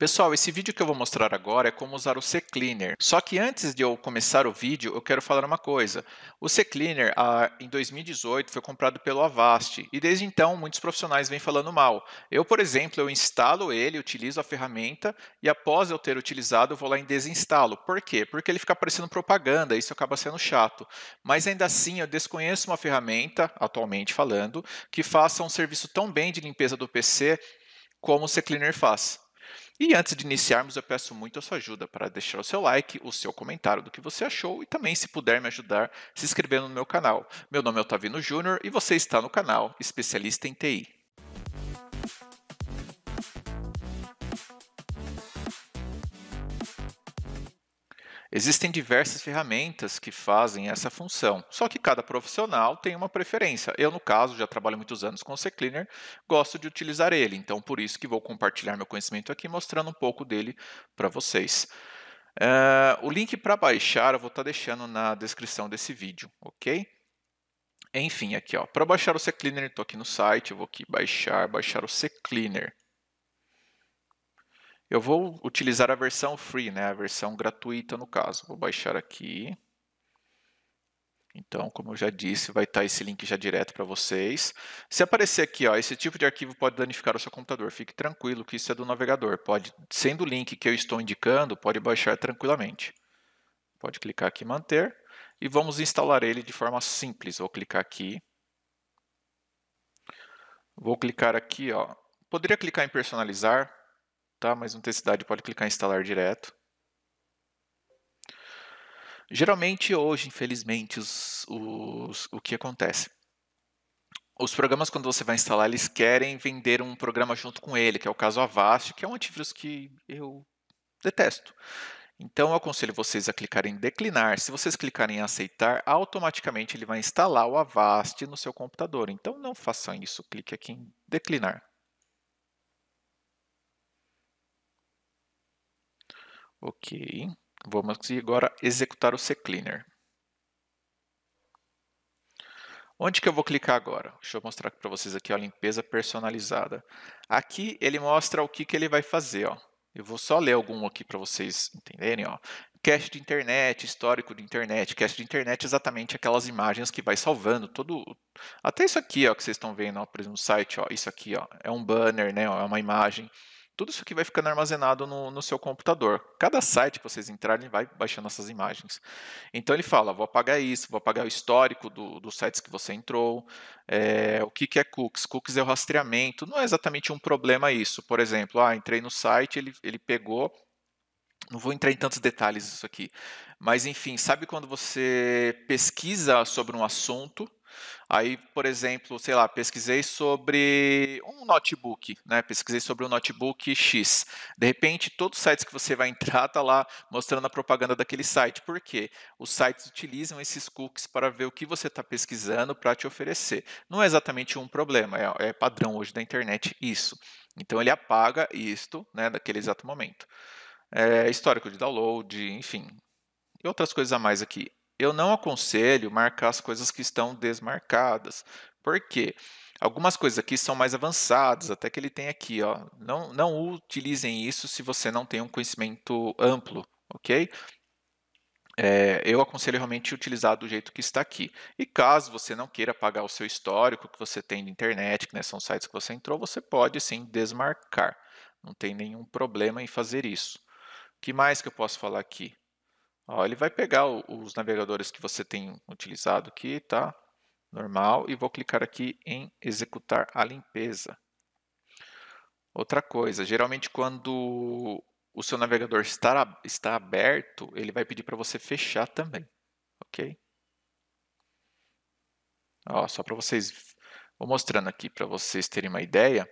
Pessoal, esse vídeo que eu vou mostrar agora é como usar o CCleaner. Só que antes de eu começar o vídeo, eu quero falar uma coisa. O CCleaner, ah, em 2018, foi comprado pelo Avast, e desde então muitos profissionais vêm falando mal. Eu, por exemplo, eu instalo ele, utilizo a ferramenta, e após eu ter utilizado, eu vou lá em desinstalo. Por quê? Porque ele fica aparecendo propaganda, isso acaba sendo chato. Mas ainda assim, eu desconheço uma ferramenta, atualmente falando, que faça um serviço tão bem de limpeza do PC como o CCleaner faz. E antes de iniciarmos, eu peço muito a sua ajuda para deixar o seu like, o seu comentário do que você achou e também, se puder me ajudar, se inscrevendo no meu canal. Meu nome é Otavino Júnior e você está no canal Especialista em TI. Existem diversas ferramentas que fazem essa função, só que cada profissional tem uma preferência. Eu, no caso, já trabalho muitos anos com o CCleaner, gosto de utilizar ele, então por isso que vou compartilhar meu conhecimento aqui, mostrando um pouco dele para vocês. Uh, o link para baixar eu vou estar tá deixando na descrição desse vídeo, ok? Enfim, aqui ó, para baixar o CCleaner, estou aqui no site, eu vou aqui baixar, baixar o CCleaner. Eu vou utilizar a versão free, né? a versão gratuita no caso. Vou baixar aqui. Então, como eu já disse, vai estar tá esse link já direto para vocês. Se aparecer aqui, ó, esse tipo de arquivo pode danificar o seu computador. Fique tranquilo que isso é do navegador. Pode, sendo o link que eu estou indicando, pode baixar tranquilamente. Pode clicar aqui em manter e vamos instalar ele de forma simples. Vou clicar aqui. Vou clicar aqui, ó. Poderia clicar em personalizar, tá? Mas tem cidade pode clicar em instalar direto. Geralmente hoje, infelizmente, os, os, o que acontece? Os programas, quando você vai instalar, eles querem vender um programa junto com ele, que é o caso Avast, que é um antivírus que eu detesto. Então, eu aconselho vocês a clicarem em declinar. Se vocês clicarem em aceitar, automaticamente ele vai instalar o Avast no seu computador. Então, não façam isso. Clique aqui em declinar. Ok. Vamos agora executar o ccleaner. Onde que eu vou clicar agora? Deixa eu mostrar para vocês aqui ó, a limpeza personalizada. Aqui ele mostra o que, que ele vai fazer. Ó. Eu vou só ler algum aqui para vocês entenderem. Ó. Cache de internet, histórico de internet. Cache de internet é exatamente aquelas imagens que vai salvando. todo, Até isso aqui ó, que vocês estão vendo, ó, por exemplo, no site. Ó, isso aqui ó, é um banner, né, ó, é uma imagem. Tudo isso aqui vai ficando armazenado no, no seu computador. Cada site que vocês entrarem vai baixando essas imagens. Então ele fala: vou apagar isso, vou apagar o histórico do, dos sites que você entrou. É, o que, que é cookies? Cookies é o rastreamento. Não é exatamente um problema isso. Por exemplo, ah, entrei no site, ele, ele pegou não vou entrar em tantos detalhes isso aqui, mas enfim, sabe quando você pesquisa sobre um assunto Aí, por exemplo, sei lá, pesquisei sobre um notebook, né? Pesquisei sobre um notebook X. De repente, todos os sites que você vai entrar tá lá mostrando a propaganda daquele site. Por quê? Os sites utilizam esses cookies para ver o que você está pesquisando para te oferecer. Não é exatamente um problema, é, é, padrão hoje da internet isso. Então ele apaga isto, né, naquele exato momento. É, histórico de download, enfim, e outras coisas a mais aqui eu não aconselho marcar as coisas que estão desmarcadas. Por quê? Algumas coisas aqui são mais avançadas, até que ele tem aqui, ó. Não, não utilizem isso se você não tem um conhecimento amplo, ok? É, eu aconselho realmente utilizar do jeito que está aqui. E caso você não queira pagar o seu histórico que você tem na internet, que né, são sites que você entrou, você pode sim desmarcar. Não tem nenhum problema em fazer isso. O que mais que eu posso falar aqui? Ó, ele vai pegar o, os navegadores que você tem utilizado aqui, tá? Normal, e vou clicar aqui em executar a limpeza. Outra coisa, geralmente quando o seu navegador está, está aberto, ele vai pedir para você fechar também, ok? Ó, só para vocês, vou mostrando aqui para vocês terem uma ideia.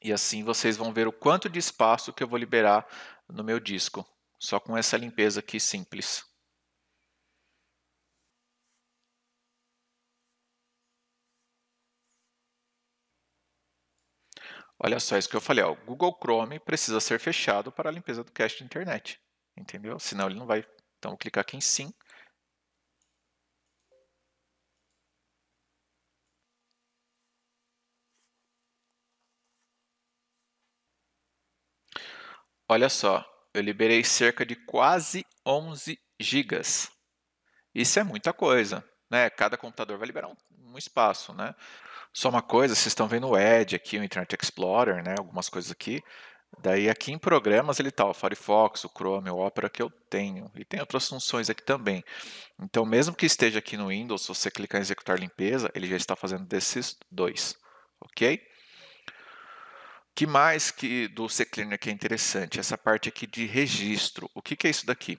E assim vocês vão ver o quanto de espaço que eu vou liberar no meu disco só com essa limpeza aqui simples. Olha só isso que eu falei, o Google Chrome precisa ser fechado para a limpeza do cache de internet, entendeu? Senão ele não vai. Então, vou clicar aqui em sim. Olha só, eu liberei cerca de quase 11 gigas. Isso é muita coisa, né? Cada computador vai liberar um, um espaço, né? Só uma coisa, vocês estão vendo o Edge aqui, o Internet Explorer, né? Algumas coisas aqui. Daí aqui em programas ele tá o Firefox, o Chrome, o Opera que eu tenho. E tem outras funções aqui também. Então, mesmo que esteja aqui no Windows, se você clicar em executar limpeza, ele já está fazendo desses dois, ok? que mais que do CClinic é interessante? Essa parte aqui de registro. O que, que é isso daqui?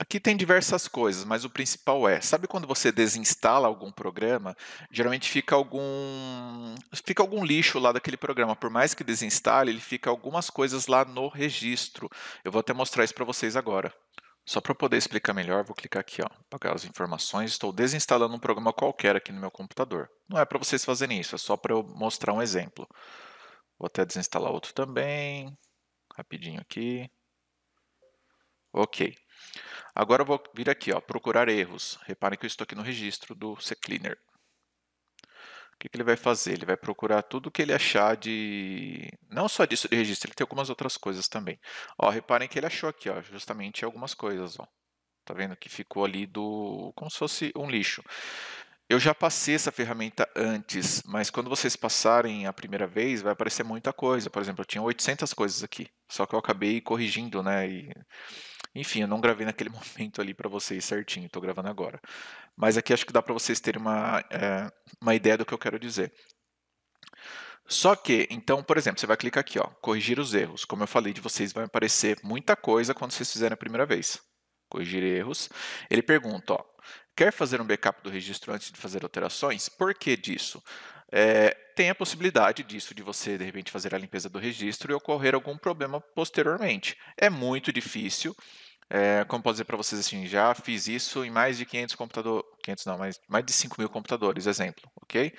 Aqui tem diversas coisas, mas o principal é, sabe quando você desinstala algum programa, geralmente fica algum fica algum lixo lá daquele programa, por mais que desinstale, ele fica algumas coisas lá no registro. Eu vou até mostrar isso para vocês agora. Só para poder explicar melhor, vou clicar aqui, ó, apagar as informações. Estou desinstalando um programa qualquer aqui no meu computador. Não é para vocês fazerem isso, é só para eu mostrar um exemplo. Vou até desinstalar outro também. Rapidinho aqui. Ok. Agora eu vou vir aqui, ó, procurar erros. Reparem que eu estou aqui no registro do ccleaner. O que, que ele vai fazer? Ele vai procurar tudo que ele achar de... Não só disso de registro, ele tem algumas outras coisas também. Ó, reparem que ele achou aqui, ó, justamente algumas coisas. Ó. Tá vendo que ficou ali do... como se fosse um lixo. Eu já passei essa ferramenta antes, mas quando vocês passarem a primeira vez, vai aparecer muita coisa. Por exemplo, eu tinha 800 coisas aqui, só que eu acabei corrigindo, né? E, enfim, eu não gravei naquele momento ali para vocês certinho, estou gravando agora. Mas aqui acho que dá para vocês terem uma, é, uma ideia do que eu quero dizer. Só que, então, por exemplo, você vai clicar aqui, ó, corrigir os erros. Como eu falei de vocês, vai aparecer muita coisa quando vocês fizerem a primeira vez. Corrigir erros. Ele pergunta, ó, quer fazer um backup do registro antes de fazer alterações, por que disso? É, tem a possibilidade disso, de você de repente fazer a limpeza do registro e ocorrer algum problema posteriormente. É muito difícil. É, como posso dizer para vocês assim, já fiz isso em mais de 500 computadores, 500 não, mais, mais de 5 mil computadores, exemplo, ok?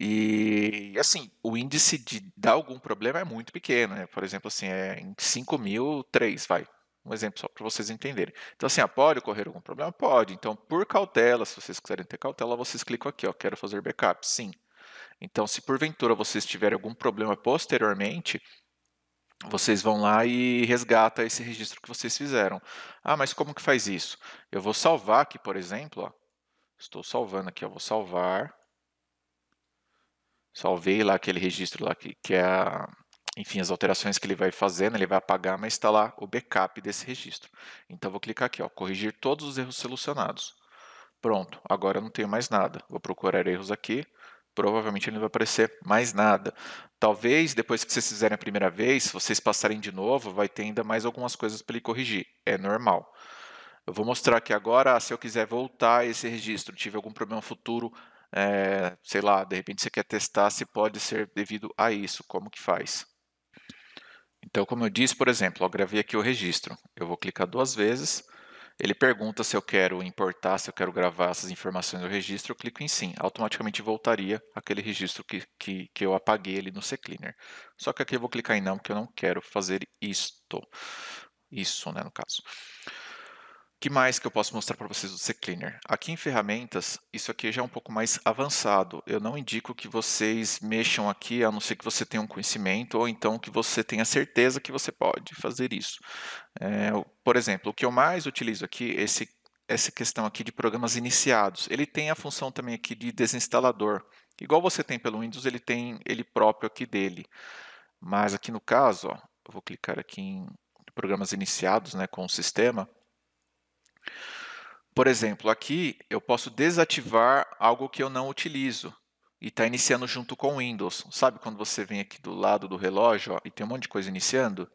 E assim, o índice de dar algum problema é muito pequeno, né? Por exemplo, assim, é em 5 mil, 3, vai, um exemplo só para vocês entenderem. Então, assim, ah, pode ocorrer algum problema? Pode. Então, por cautela, se vocês quiserem ter cautela, vocês clicam aqui, ó, quero fazer backup. Sim. Então, se porventura vocês tiverem algum problema posteriormente, vocês vão lá e resgata esse registro que vocês fizeram. Ah, mas como que faz isso? Eu vou salvar aqui, por exemplo, ó. Estou salvando aqui, ó, vou salvar. Salvei lá aquele registro lá que, que é a enfim, as alterações que ele vai fazendo, ele vai apagar, mas está lá o backup desse registro. Então vou clicar aqui, ó, corrigir todos os erros solucionados. Pronto, agora eu não tenho mais nada. Vou procurar erros aqui, provavelmente ele não vai aparecer mais nada. Talvez depois que vocês fizerem a primeira vez, vocês passarem de novo, vai ter ainda mais algumas coisas para ele corrigir. É normal. Eu vou mostrar aqui agora, se eu quiser voltar esse registro, tive algum problema futuro, é, sei lá, de repente você quer testar se pode ser devido a isso, como que faz? Então, como eu disse, por exemplo, eu gravei aqui o registro. Eu vou clicar duas vezes. Ele pergunta se eu quero importar, se eu quero gravar essas informações do registro. Eu clico em sim. Automaticamente voltaria aquele registro que, que, que eu apaguei ali no CCleaner. Só que aqui eu vou clicar em não, porque eu não quero fazer isto. Isso, né, no caso que mais que eu posso mostrar para vocês do CCleaner? Aqui em ferramentas, isso aqui já é um pouco mais avançado. Eu não indico que vocês mexam aqui, a não ser que você tenha um conhecimento ou então que você tenha certeza que você pode fazer isso. É, por exemplo, o que eu mais utilizo aqui, esse, essa questão aqui de programas iniciados. Ele tem a função também aqui de desinstalador. Igual você tem pelo Windows, ele tem ele próprio aqui dele. Mas aqui no caso, ó, eu vou clicar aqui em programas iniciados né, com o sistema, por exemplo, aqui eu posso desativar algo que eu não utilizo e está iniciando junto com o Windows. Sabe quando você vem aqui do lado do relógio ó, e tem um monte de coisa iniciando?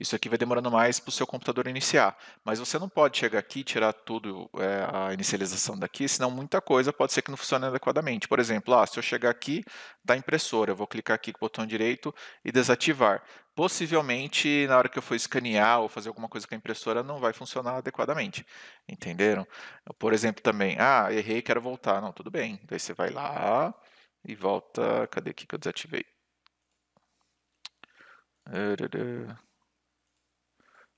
Isso aqui vai demorando mais para o seu computador iniciar. Mas você não pode chegar aqui e tirar tudo é, a inicialização daqui, senão muita coisa pode ser que não funcione adequadamente. Por exemplo, ah, se eu chegar aqui da impressora, eu vou clicar aqui com o botão direito e desativar. Possivelmente, na hora que eu for escanear ou fazer alguma coisa com a impressora, não vai funcionar adequadamente. Entenderam? Por exemplo, também, ah, errei, quero voltar. Não, tudo bem. Daí você vai lá e volta. Cadê aqui que eu desativei?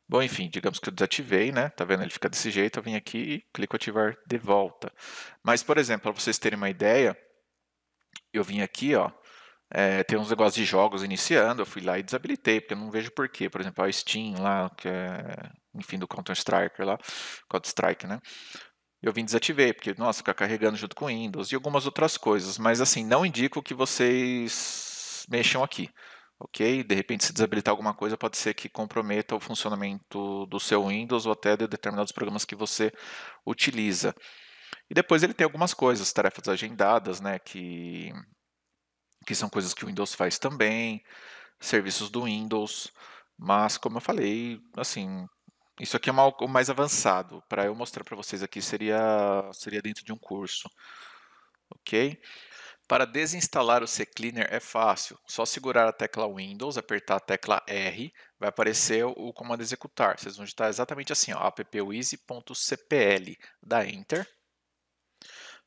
Bom, enfim, digamos que eu desativei, né? Tá vendo? Ele fica desse jeito. Eu vim aqui e clico ativar de volta. Mas, por exemplo, para vocês terem uma ideia, eu vim aqui, ó. É, tem uns negócios de jogos iniciando, eu fui lá e desabilitei, porque eu não vejo porquê. Por exemplo, a Steam lá, que é, enfim, do Counter-Strike lá, Counter-Strike, né? Eu vim desativei, porque, nossa, fica carregando junto com o Windows e algumas outras coisas. Mas, assim, não indico que vocês mexam aqui ok? De repente, se desabilitar alguma coisa, pode ser que comprometa o funcionamento do seu Windows ou até de determinados programas que você utiliza. E depois ele tem algumas coisas, tarefas agendadas, né, que, que são coisas que o Windows faz também, serviços do Windows, mas como eu falei, assim, isso aqui é o mais avançado, para eu mostrar para vocês aqui seria, seria dentro de um curso, ok? Para desinstalar o CCleaner é fácil, só segurar a tecla Windows, apertar a tecla R, vai aparecer o comando executar. Vocês vão digitar exatamente assim, appwiz.cpl, dá Enter.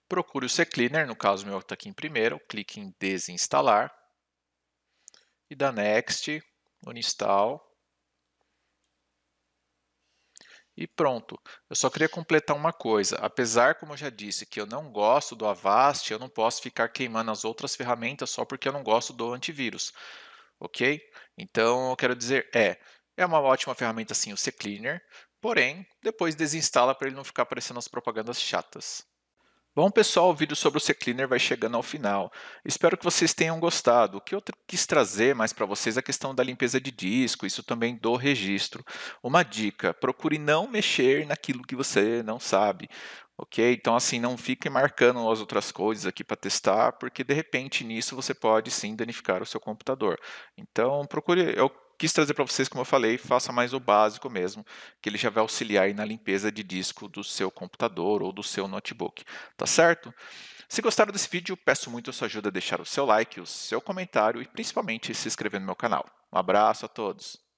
Procure o CCleaner, no caso meu está aqui em primeiro, clique em desinstalar e dá Next, uninstall e pronto. Eu só queria completar uma coisa. Apesar, como eu já disse, que eu não gosto do Avast, eu não posso ficar queimando as outras ferramentas só porque eu não gosto do antivírus. Ok? Então, eu quero dizer, é, é uma ótima ferramenta sim o CCleaner, porém, depois desinstala para ele não ficar aparecendo as propagandas chatas. Bom, pessoal, o vídeo sobre o CCleaner vai chegando ao final. Espero que vocês tenham gostado. O que eu quis trazer mais para vocês é a questão da limpeza de disco, isso também do registro. Uma dica, procure não mexer naquilo que você não sabe. Ok? Então, assim, não fique marcando as outras coisas aqui para testar, porque de repente nisso você pode sim danificar o seu computador. Então, procure. Eu quis trazer para vocês, como eu falei, faça mais o básico mesmo, que ele já vai auxiliar na limpeza de disco do seu computador ou do seu notebook, tá certo? Se gostaram desse vídeo, peço muito a sua ajuda a deixar o seu like, o seu comentário e principalmente se inscrever no meu canal. Um abraço a todos!